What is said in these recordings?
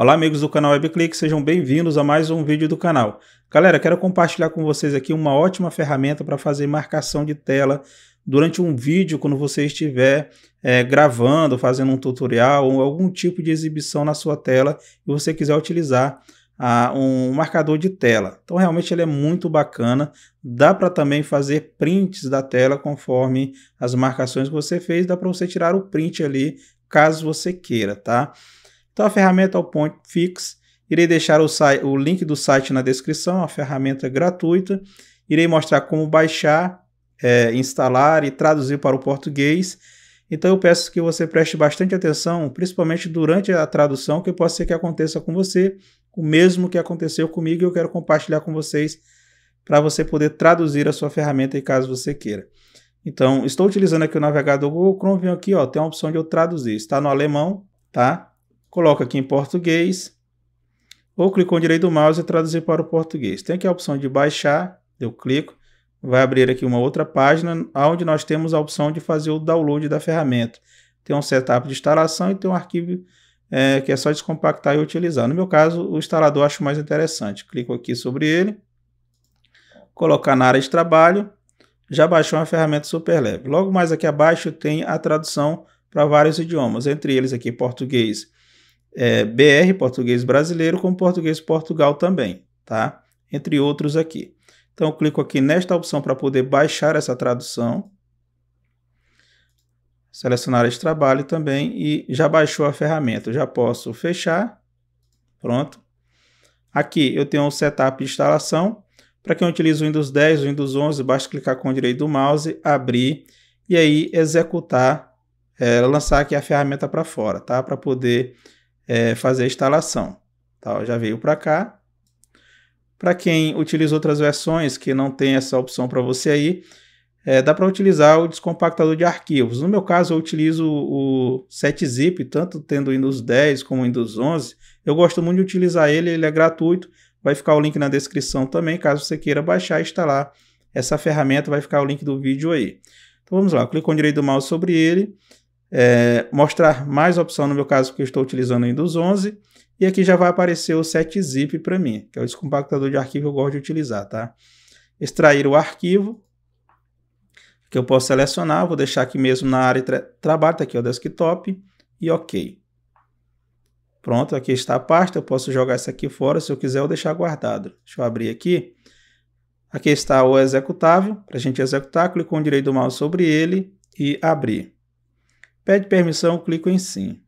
Olá amigos do canal WebClick, sejam bem-vindos a mais um vídeo do canal. Galera, quero compartilhar com vocês aqui uma ótima ferramenta para fazer marcação de tela durante um vídeo quando você estiver é, gravando, fazendo um tutorial ou algum tipo de exibição na sua tela e você quiser utilizar a, um marcador de tela. Então realmente ele é muito bacana, dá para também fazer prints da tela conforme as marcações que você fez, dá para você tirar o print ali caso você queira, tá? Então a ferramenta é o Point Fix. Irei deixar o, o link do site na descrição, a ferramenta é gratuita. Irei mostrar como baixar, é, instalar e traduzir para o português. Então eu peço que você preste bastante atenção, principalmente durante a tradução, que pode ser que aconteça com você o mesmo que aconteceu comigo e eu quero compartilhar com vocês para você poder traduzir a sua ferramenta caso você queira. Então, estou utilizando aqui o navegador Google Chrome, Vem aqui, ó, tem a opção de eu traduzir. Está no alemão, tá? coloco aqui em português, ou clico com o direito do mouse e traduzir para o português. Tem aqui a opção de baixar, eu clico, vai abrir aqui uma outra página, onde nós temos a opção de fazer o download da ferramenta. Tem um setup de instalação e tem um arquivo é, que é só descompactar e utilizar. No meu caso, o instalador acho mais interessante. Clico aqui sobre ele, colocar na área de trabalho, já baixou uma ferramenta super leve. Logo mais aqui abaixo tem a tradução para vários idiomas, entre eles aqui português, é, BR, português brasileiro, como português Portugal também, tá? Entre outros aqui. Então eu clico aqui nesta opção para poder baixar essa tradução. Selecionar este trabalho também e já baixou a ferramenta. Eu já posso fechar. Pronto. Aqui eu tenho o um setup de instalação. Para quem utiliza o Windows 10, o Windows 11, basta clicar com o direito do mouse, abrir e aí executar, é, lançar aqui a ferramenta para fora, tá? Para poder é, fazer a instalação. Tá, já veio para cá. Para quem utiliza outras versões que não tem essa opção para você aí, é, dá para utilizar o descompactador de arquivos. No meu caso, eu utilizo o 7-zip, tanto tendo Windows 10 como Windows 11. Eu gosto muito de utilizar ele, ele é gratuito. Vai ficar o link na descrição também, caso você queira baixar e instalar essa ferramenta, vai ficar o link do vídeo aí. Então vamos lá, clico com o direito do mouse sobre ele, é, mostrar mais opção, no meu caso, porque eu estou utilizando o Windows 11. E aqui já vai aparecer o 7-zip para mim, que é o descompactador de arquivo que eu gosto de utilizar, tá? Extrair o arquivo, que eu posso selecionar, vou deixar aqui mesmo na área de tra trabalho, tá aqui o desktop, e ok. Pronto, aqui está a pasta, eu posso jogar essa aqui fora, se eu quiser eu deixar guardado. Deixa eu abrir aqui. Aqui está o executável, para a gente executar, clico com o direito do mouse sobre ele e abrir. Pede permissão, clico em sim.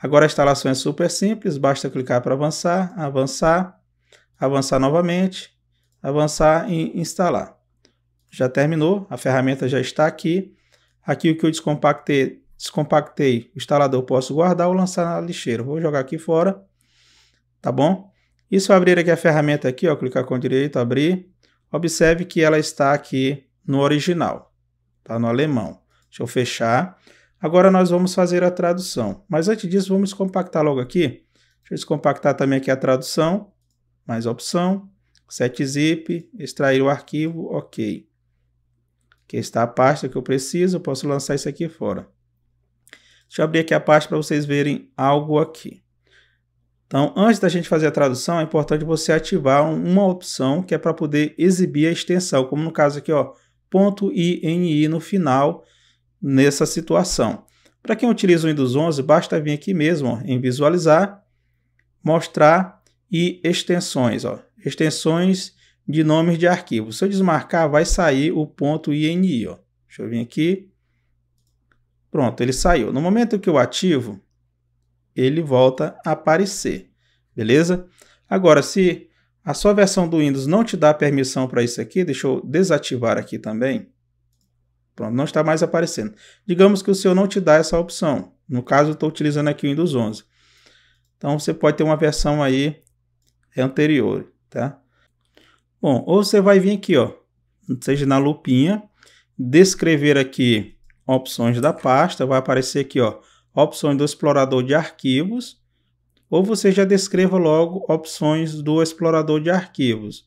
Agora a instalação é super simples, basta clicar para avançar, avançar, avançar novamente, avançar e instalar. Já terminou, a ferramenta já está aqui. Aqui o que eu descompactei, descompactei o instalador posso guardar ou lançar na lixeira. Vou jogar aqui fora, tá bom? E se eu abrir aqui a ferramenta aqui, ó, clicar com o direito, abrir, observe que ela está aqui no original, tá no alemão. Deixa eu fechar. Agora nós vamos fazer a tradução. Mas antes disso, vamos compactar logo aqui. Deixa eu descompactar também aqui a tradução. Mais opção. set zip, extrair o arquivo, ok. Aqui está a pasta que eu preciso, eu posso lançar isso aqui fora. Deixa eu abrir aqui a pasta para vocês verem algo aqui. Então, antes da gente fazer a tradução, é importante você ativar uma opção que é para poder exibir a extensão, como no caso aqui, ó, .ini no final, nessa situação. Para quem utiliza o Windows 11, basta vir aqui mesmo ó, em visualizar, mostrar e extensões. Ó, extensões de nomes de arquivo. Se eu desmarcar, vai sair o ponto .ini. Ó. Deixa eu vir aqui. Pronto, ele saiu. No momento que eu ativo, ele volta a aparecer. Beleza? Agora, se a sua versão do Windows não te dá permissão para isso aqui, deixa eu desativar aqui também. Pronto, não está mais aparecendo. Digamos que o seu não te dá essa opção. No caso, estou utilizando aqui o Windows 11. Então, você pode ter uma versão aí anterior, tá? Bom, ou você vai vir aqui, ó, seja na lupinha, descrever aqui opções da pasta, vai aparecer aqui, ó, opções do explorador de arquivos, ou você já descreva logo opções do explorador de arquivos.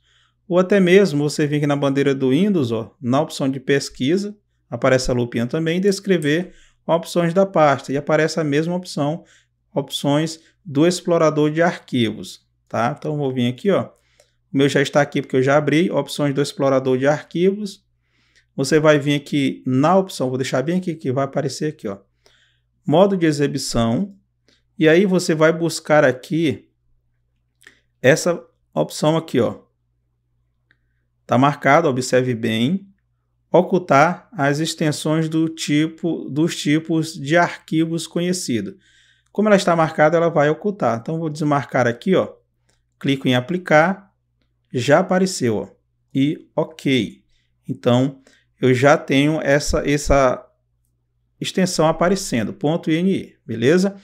Ou até mesmo você vir aqui na bandeira do Windows, ó, na opção de pesquisa, aparece a lupinha também, descrever opções da pasta, e aparece a mesma opção, opções do explorador de arquivos, tá? Então vou vir aqui, ó. O meu já está aqui porque eu já abri, opções do explorador de arquivos. Você vai vir aqui na opção, vou deixar bem aqui que vai aparecer aqui, ó. Modo de exibição. E aí você vai buscar aqui essa opção aqui, ó. Tá marcado, observe bem ocultar as extensões do tipo, dos tipos de arquivos conhecidos. Como ela está marcada, ela vai ocultar. Então, vou desmarcar aqui, ó. clico em aplicar, já apareceu, ó, e ok. Então, eu já tenho essa, essa extensão aparecendo, .ini, beleza?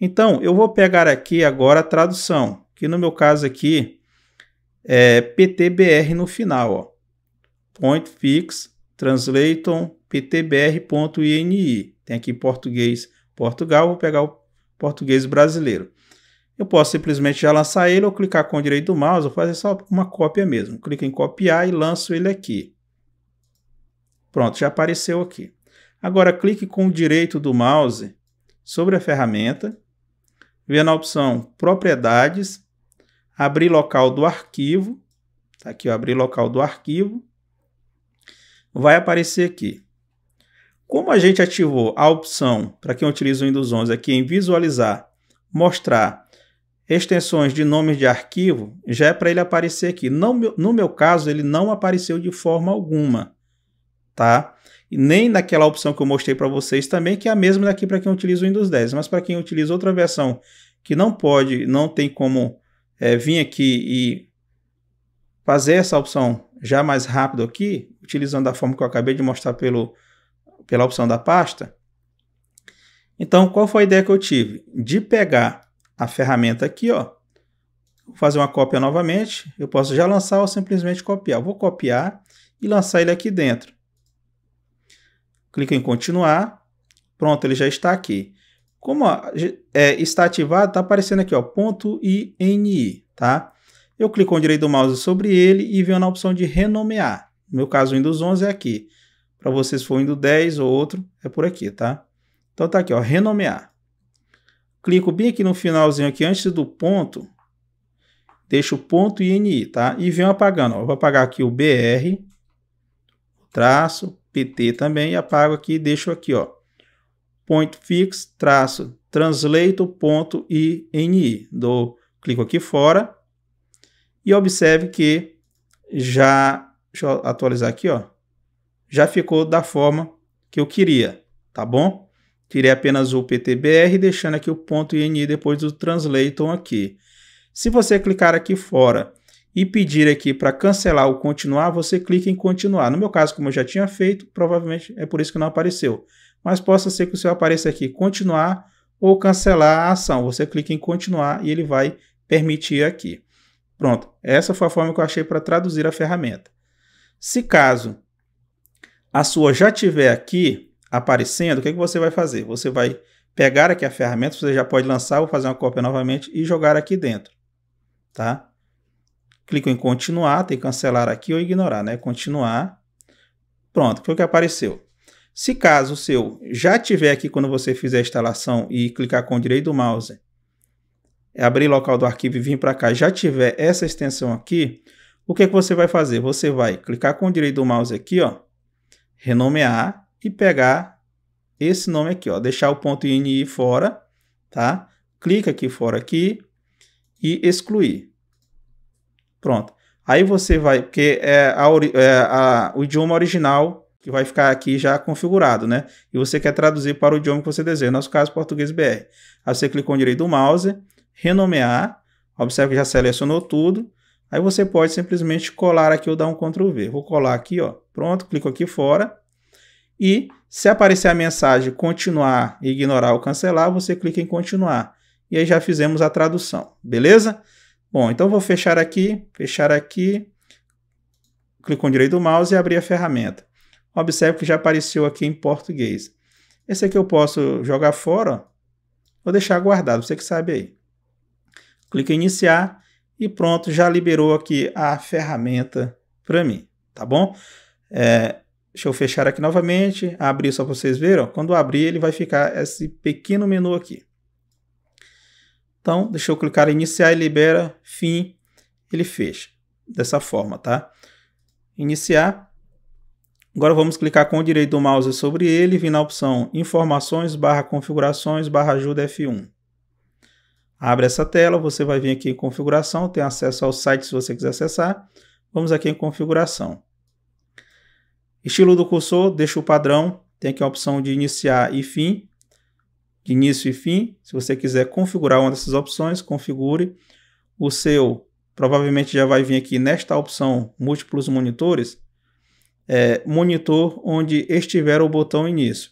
Então, eu vou pegar aqui agora a tradução, que no meu caso aqui é PTBR no final, ó. Point Fix translation.ptbr.ini. Tem aqui português Portugal, vou pegar o português brasileiro. Eu posso simplesmente já lançar ele ou clicar com o direito do mouse ou fazer só uma cópia mesmo. Clico em copiar e lanço ele aqui. Pronto, já apareceu aqui. Agora clique com o direito do mouse sobre a ferramenta, vê na opção Propriedades, abrir local do arquivo, tá aqui eu abrir local do arquivo, vai aparecer aqui. Como a gente ativou a opção, para quem utiliza o Windows 11 aqui, em visualizar, mostrar extensões de nomes de arquivo, já é para ele aparecer aqui. Não, no meu caso, ele não apareceu de forma alguma, tá? E nem naquela opção que eu mostrei para vocês também, que é a mesma daqui para quem utiliza o Windows 10. Mas para quem utiliza outra versão que não pode, não tem como é, vir aqui e fazer essa opção já mais rápido aqui, utilizando a forma que eu acabei de mostrar pelo, pela opção da pasta. Então, qual foi a ideia que eu tive? De pegar a ferramenta aqui, ó, vou fazer uma cópia novamente, eu posso já lançar ou simplesmente copiar. Vou copiar e lançar ele aqui dentro. Clico em continuar, pronto, ele já está aqui. Como ó, é, está ativado, está aparecendo aqui, ó, ponto .ini, tá? eu clico com o direito do mouse sobre ele e venho na opção de renomear. No meu caso, o Windows 11 é aqui. Para vocês, se for o 10 ou outro, é por aqui, tá? Então tá aqui, ó, renomear. Clico bem aqui no finalzinho aqui, antes do ponto, deixo o ponto INI, tá? E venho apagando, ó. vou apagar aqui o BR, traço, PT também, e apago aqui e deixo aqui, ó. Point fix, traço, translate, ponto INI. Dou, clico aqui fora, e observe que já, deixa eu atualizar aqui, ó, já ficou da forma que eu queria, tá bom? Tirei apenas o PTBR, deixando aqui o ponto .ini depois do Translate aqui. Se você clicar aqui fora e pedir aqui para cancelar ou continuar, você clica em continuar. No meu caso, como eu já tinha feito, provavelmente é por isso que não apareceu. Mas possa ser que o seu apareça aqui continuar ou cancelar a ação. Você clica em continuar e ele vai permitir aqui. Pronto, essa foi a forma que eu achei para traduzir a ferramenta. Se caso a sua já tiver aqui aparecendo, o que, é que você vai fazer? Você vai pegar aqui a ferramenta, você já pode lançar, ou fazer uma cópia novamente e jogar aqui dentro, tá? Clico em continuar, tem cancelar aqui ou ignorar, né? Continuar. Pronto, foi o que apareceu. Se caso o seu já tiver aqui quando você fizer a instalação e clicar com o direito do mouse é abrir local do arquivo e vir para cá, já tiver essa extensão aqui, o que, é que você vai fazer? Você vai clicar com o direito do mouse aqui, ó, renomear e pegar esse nome aqui, ó, deixar o ponto .ini fora, tá? Clica aqui fora aqui e excluir. Pronto. Aí você vai, porque é, a, é a, o idioma original que vai ficar aqui já configurado, né? E você quer traduzir para o idioma que você deseja, no nosso caso, português BR. Aí você clica com o direito do mouse, renomear. Observe que já selecionou tudo. Aí você pode simplesmente colar aqui ou dar um Ctrl V. Vou colar aqui, ó. Pronto, clico aqui fora. E se aparecer a mensagem continuar, ignorar ou cancelar, você clica em continuar. E aí já fizemos a tradução, beleza? Bom, então vou fechar aqui, fechar aqui, clico com o direito do mouse e abrir a ferramenta. Observe que já apareceu aqui em português. Esse aqui eu posso jogar fora, ó. vou deixar guardado, você que sabe aí. Clique em iniciar e pronto, já liberou aqui a ferramenta para mim, tá bom? É, deixa eu fechar aqui novamente, abrir só para vocês verem, ó, quando abrir ele vai ficar esse pequeno menu aqui. Então, deixa eu clicar em iniciar e libera, fim, ele fecha, dessa forma, tá? Iniciar. Agora vamos clicar com o direito do mouse sobre ele, vir na opção informações, barra configurações, barra ajuda F1. Abre essa tela, você vai vir aqui em configuração, tem acesso ao site se você quiser acessar. Vamos aqui em configuração. Estilo do cursor, deixa o padrão, tem aqui a opção de iniciar e fim, de início e fim. Se você quiser configurar uma dessas opções, configure. O seu provavelmente já vai vir aqui nesta opção múltiplos monitores, é, monitor onde estiver o botão início.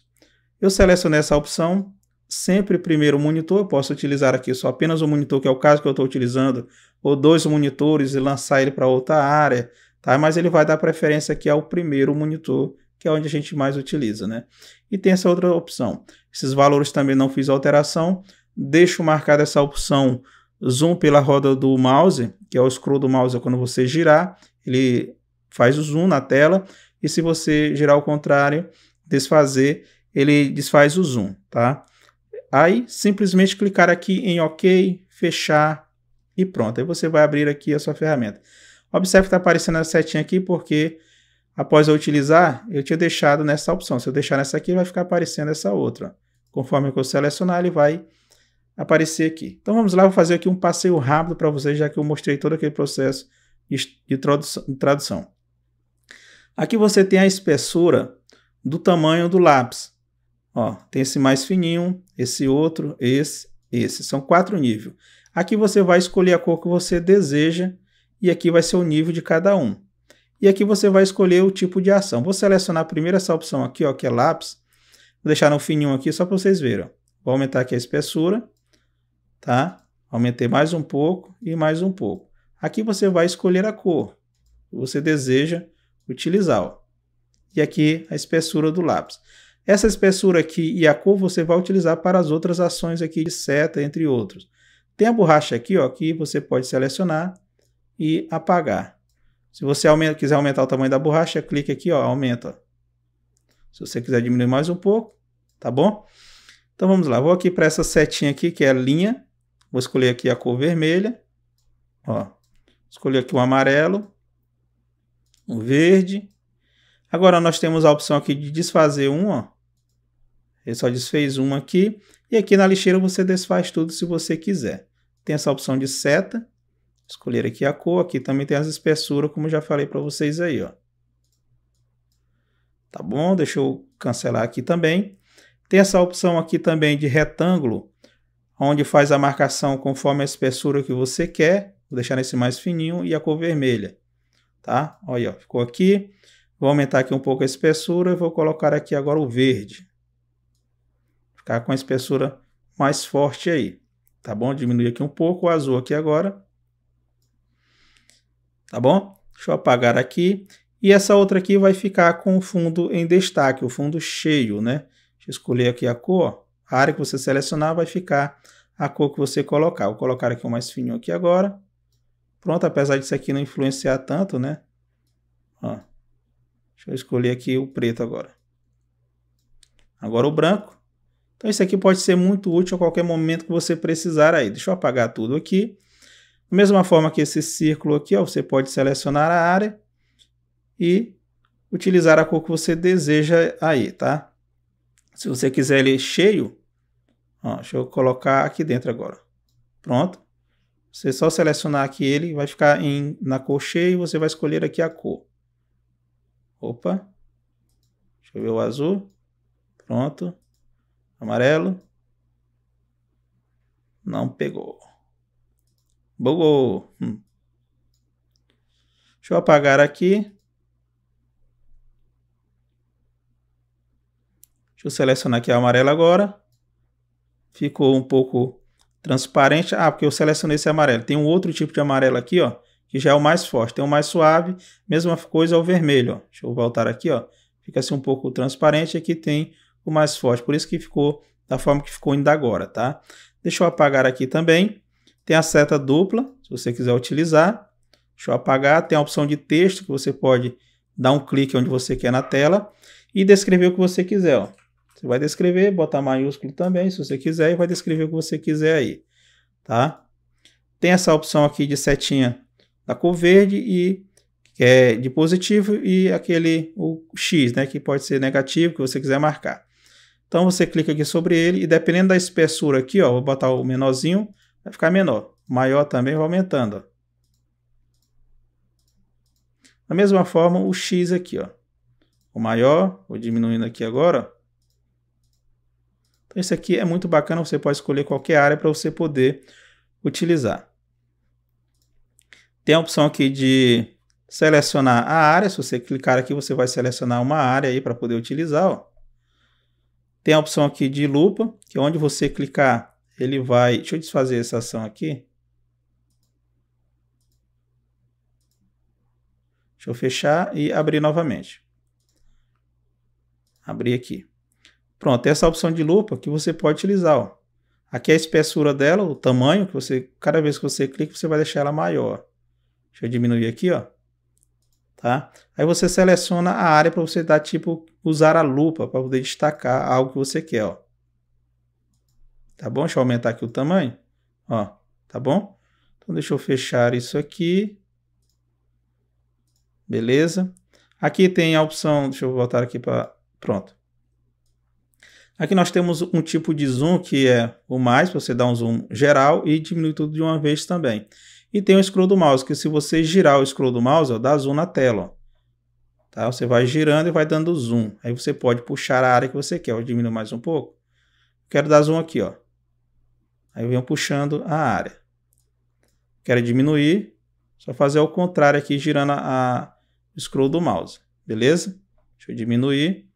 Eu seleciono essa opção, sempre primeiro o monitor, eu posso utilizar aqui só apenas o monitor, que é o caso que eu estou utilizando, ou dois monitores e lançar ele para outra área, tá? mas ele vai dar preferência aqui ao primeiro monitor, que é onde a gente mais utiliza. Né? E tem essa outra opção. Esses valores também não fiz alteração, deixo marcada essa opção zoom pela roda do mouse, que é o scroll do mouse é quando você girar, ele faz o zoom na tela, e se você girar ao contrário, desfazer, ele desfaz o zoom, tá? Aí, simplesmente clicar aqui em OK, fechar e pronto. Aí você vai abrir aqui a sua ferramenta. Observe que está aparecendo a setinha aqui porque após eu utilizar, eu tinha deixado nessa opção. Se eu deixar nessa aqui, vai ficar aparecendo essa outra. Conforme eu selecionar, ele vai aparecer aqui. Então vamos lá, vou fazer aqui um passeio rápido para vocês, já que eu mostrei todo aquele processo de tradução. Aqui você tem a espessura do tamanho do lápis. Ó, tem esse mais fininho, esse outro, esse, esse. São quatro níveis. Aqui você vai escolher a cor que você deseja e aqui vai ser o nível de cada um. E aqui você vai escolher o tipo de ação. Vou selecionar primeiro essa opção aqui, ó, que é lápis. Vou deixar no fininho aqui só para vocês verem. Ó. Vou aumentar aqui a espessura, tá? Aumentei mais um pouco e mais um pouco. Aqui você vai escolher a cor que você deseja utilizar, ó. E aqui a espessura do lápis. Essa espessura aqui e a cor você vai utilizar para as outras ações aqui de seta, entre outros. Tem a borracha aqui, ó, que você pode selecionar e apagar. Se você aumenta, quiser aumentar o tamanho da borracha, clique aqui, ó, aumenta. Se você quiser diminuir mais um pouco, tá bom? Então vamos lá, vou aqui para essa setinha aqui, que é a linha. Vou escolher aqui a cor vermelha, ó. Escolhi aqui o amarelo, o verde. Agora nós temos a opção aqui de desfazer um, ó. Ele só desfez uma aqui. E aqui na lixeira você desfaz tudo se você quiser. Tem essa opção de seta. Escolher aqui a cor. Aqui também tem as espessuras, como já falei para vocês aí. Ó. Tá bom? Deixa eu cancelar aqui também. Tem essa opção aqui também de retângulo, onde faz a marcação conforme a espessura que você quer. Vou deixar nesse mais fininho e a cor vermelha. Tá? Olha, ó, ficou aqui. Vou aumentar aqui um pouco a espessura e vou colocar aqui agora o verde. Com a espessura mais forte aí, tá bom? Diminuir aqui um pouco o azul aqui agora, tá bom? Deixa eu apagar aqui. E essa outra aqui vai ficar com o fundo em destaque, o fundo cheio, né? Deixa eu escolher aqui a cor, a área que você selecionar vai ficar a cor que você colocar. Vou colocar aqui o mais fininho aqui agora. Pronto, apesar disso aqui não influenciar tanto, né? Ó, deixa eu escolher aqui o preto agora. Agora o branco. Então isso aqui pode ser muito útil a qualquer momento que você precisar aí. Deixa eu apagar tudo aqui. Da mesma forma que esse círculo aqui, ó, você pode selecionar a área e utilizar a cor que você deseja aí, tá? Se você quiser ele cheio, ó, deixa eu colocar aqui dentro agora. Pronto. Você só selecionar aqui ele, vai ficar em, na cor cheia e você vai escolher aqui a cor. Opa. Deixa eu ver o azul. Pronto. Amarelo. Não pegou. Bugou. Hum. Deixa eu apagar aqui. Deixa eu selecionar aqui a amarela agora. Ficou um pouco transparente. Ah, porque eu selecionei esse amarelo. Tem um outro tipo de amarelo aqui, ó, que já é o mais forte. Tem o mais suave. Mesma coisa ao vermelho, ó. Deixa eu voltar aqui, ó. Fica assim um pouco transparente. Aqui tem o mais forte. Por isso que ficou da forma que ficou ainda agora, tá? Deixa eu apagar aqui também. Tem a seta dupla, se você quiser utilizar. Deixa eu apagar. Tem a opção de texto, que você pode dar um clique onde você quer na tela e descrever o que você quiser. Ó. Você vai descrever, botar maiúsculo também, se você quiser, e vai descrever o que você quiser aí. Tá? Tem essa opção aqui de setinha da cor verde e é de positivo e aquele o X, né, que pode ser negativo, que você quiser marcar. Então você clica aqui sobre ele e dependendo da espessura aqui, ó, vou botar o menorzinho, vai ficar menor. O maior também vai aumentando. Ó. Da mesma forma o X aqui, ó. O maior, vou diminuindo aqui agora. Então isso aqui é muito bacana, você pode escolher qualquer área para você poder utilizar. Tem a opção aqui de selecionar a área, se você clicar aqui você vai selecionar uma área aí para poder utilizar, ó. Tem a opção aqui de lupa, que é onde você clicar, ele vai... Deixa eu desfazer essa ação aqui. Deixa eu fechar e abrir novamente. Abrir aqui. Pronto, essa é opção de lupa que você pode utilizar. Ó. Aqui é a espessura dela, o tamanho, que você, cada vez que você clica, você vai deixar ela maior. Deixa eu diminuir aqui, ó tá? Aí você seleciona a área para você dar tipo usar a lupa para poder destacar algo que você quer, ó. Tá bom? Deixa eu aumentar aqui o tamanho, ó, tá bom? Então deixa eu fechar isso aqui. Beleza? Aqui tem a opção, deixa eu voltar aqui para pronto. Aqui nós temos um tipo de zoom que é o mais, você dá um zoom geral e diminui tudo de uma vez também. E tem o scroll do mouse, que se você girar o scroll do mouse, ó, dá zoom na tela. Ó. Tá? Você vai girando e vai dando zoom. Aí você pode puxar a área que você quer. Eu diminuo mais um pouco. Quero dar zoom aqui, ó. Aí eu venho puxando a área. Quero diminuir, só fazer ao contrário aqui, girando a, scroll do mouse. Beleza? Deixa eu diminuir.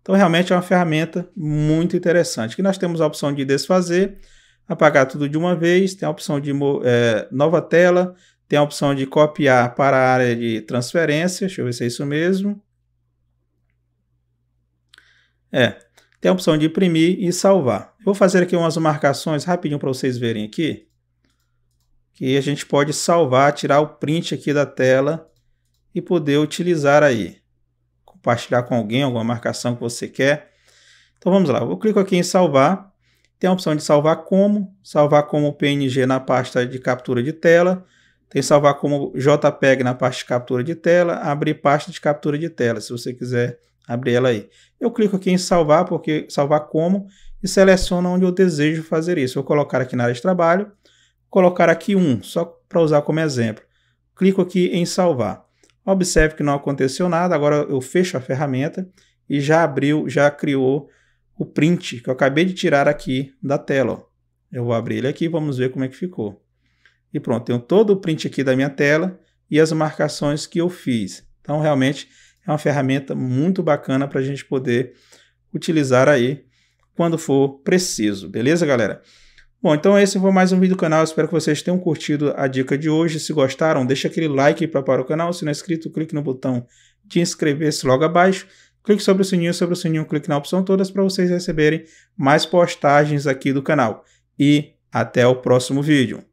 Então, realmente é uma ferramenta muito interessante. Aqui nós temos a opção de desfazer apagar tudo de uma vez, tem a opção de é, nova tela, tem a opção de copiar para a área de transferência, deixa eu ver se é isso mesmo. É, tem a opção de imprimir e salvar. vou fazer aqui umas marcações rapidinho para vocês verem aqui, que a gente pode salvar, tirar o print aqui da tela e poder utilizar aí. Compartilhar com alguém alguma marcação que você quer. Então vamos lá, eu clico aqui em salvar tem a opção de salvar como, salvar como PNG na pasta de captura de tela, tem salvar como JPEG na pasta de captura de tela, abrir pasta de captura de tela, se você quiser abrir ela aí. Eu clico aqui em salvar, porque salvar como, e seleciono onde eu desejo fazer isso. Vou colocar aqui na área de trabalho, colocar aqui um, só para usar como exemplo. Clico aqui em salvar. Observe que não aconteceu nada, agora eu fecho a ferramenta e já abriu, já criou o print que eu acabei de tirar aqui da tela. Ó. Eu vou abrir ele aqui, vamos ver como é que ficou. E pronto, tenho todo o print aqui da minha tela e as marcações que eu fiz. Então, realmente, é uma ferramenta muito bacana para a gente poder utilizar aí quando for preciso. Beleza, galera? Bom, então esse foi mais um vídeo do canal. Espero que vocês tenham curtido a dica de hoje. Se gostaram, deixa aquele like para o canal. Se não é inscrito, clique no botão de inscrever-se logo abaixo clique sobre o sininho, sobre o sininho, clique na opção todas para vocês receberem mais postagens aqui do canal. E até o próximo vídeo.